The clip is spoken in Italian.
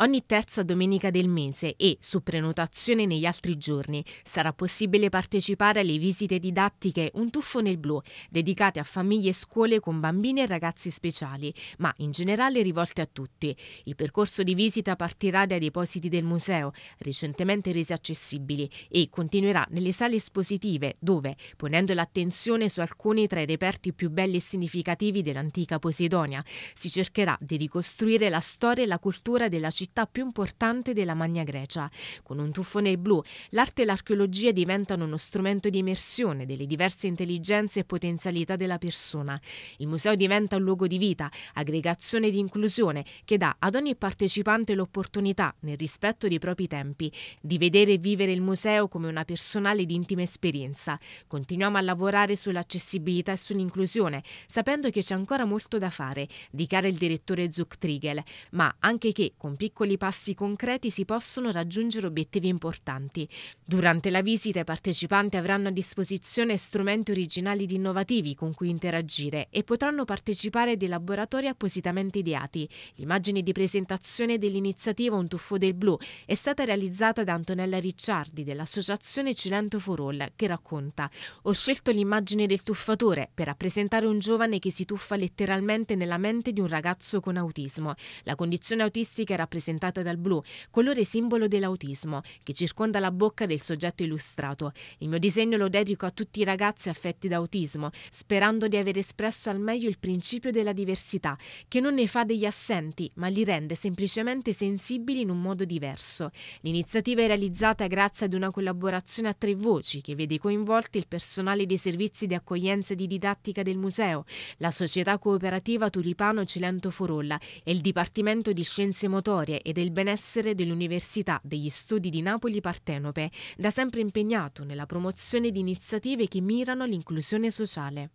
ogni terza domenica del mese e, su prenotazione negli altri giorni, sarà possibile partecipare alle visite didattiche Un tuffo nel blu, dedicate a famiglie e scuole con bambini e ragazzi speciali, ma in generale rivolte a tutti. Il percorso di visita partirà dai depositi del museo, recentemente resi accessibili, e continuerà nelle sale espositive, dove, ponendo l'attenzione su alcuni tra i reperti più belli e significativi dell'antica Posidonia, si cercherà di ricostruire la storia e la cultura della città città più importante della Magna Grecia. Con un tuffo nel blu, l'arte e l'archeologia diventano uno strumento di immersione delle diverse intelligenze e potenzialità della persona. Il museo diventa un luogo di vita, aggregazione di inclusione che dà ad ogni partecipante l'opportunità, nel rispetto dei propri tempi, di vedere e vivere il museo come una personale ed intima esperienza. Continuiamo a lavorare sull'accessibilità e sull'inclusione, sapendo che c'è ancora molto da fare, dichiara il direttore Zuck Trigel, ma anche che con piccoli piccoli passi concreti si possono raggiungere obiettivi importanti. Durante la visita i partecipanti avranno a disposizione strumenti originali ed innovativi con cui interagire e potranno partecipare dei laboratori appositamente ideati. L'immagine di presentazione dell'iniziativa Un tuffo del blu è stata realizzata da Antonella Ricciardi dell'associazione Cilento for All che racconta «Ho scelto l'immagine del tuffatore per rappresentare un giovane che si tuffa letteralmente nella mente di un ragazzo con autismo. La condizione autistica è rappresentata rappresentata dal blu, colore simbolo dell'autismo, che circonda la bocca del soggetto illustrato. Il mio disegno lo dedico a tutti i ragazzi affetti da autismo, sperando di aver espresso al meglio il principio della diversità, che non ne fa degli assenti, ma li rende semplicemente sensibili in un modo diverso. L'iniziativa è realizzata grazie ad una collaborazione a tre voci che vede coinvolti il personale dei servizi di accoglienza e di didattica del museo, la società cooperativa Tulipano Cilento Forolla e il Dipartimento di Scienze Motorie e del Benessere dell'Università degli Studi di Napoli Partenope, da sempre impegnato nella promozione di iniziative che mirano l'inclusione sociale.